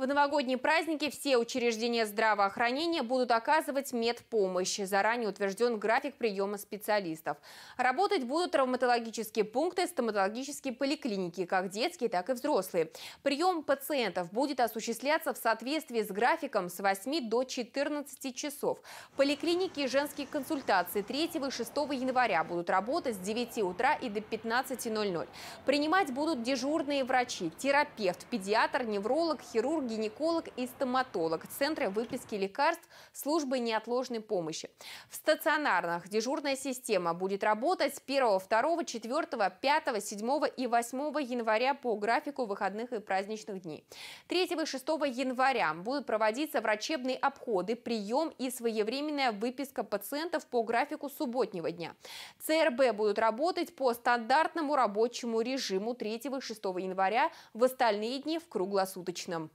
В новогодние праздники все учреждения здравоохранения будут оказывать медпомощь. Заранее утвержден график приема специалистов. Работать будут травматологические пункты, стоматологические поликлиники, как детские, так и взрослые. Прием пациентов будет осуществляться в соответствии с графиком с 8 до 14 часов. Поликлиники и женские консультации 3 и 6 января будут работать с 9 утра и до 15.00. Принимать будут дежурные врачи, терапевт, педиатр, невролог, хирург, гинеколог и стоматолог Центра выписки лекарств службы неотложной помощи. В стационарных дежурная система будет работать с 1, 2, 4, 5, 7 и 8 января по графику выходных и праздничных дней. 3 и 6 января будут проводиться врачебные обходы, прием и своевременная выписка пациентов по графику субботнего дня. ЦРБ будут работать по стандартному рабочему режиму 3 и 6 января, в остальные дни в круглосуточном.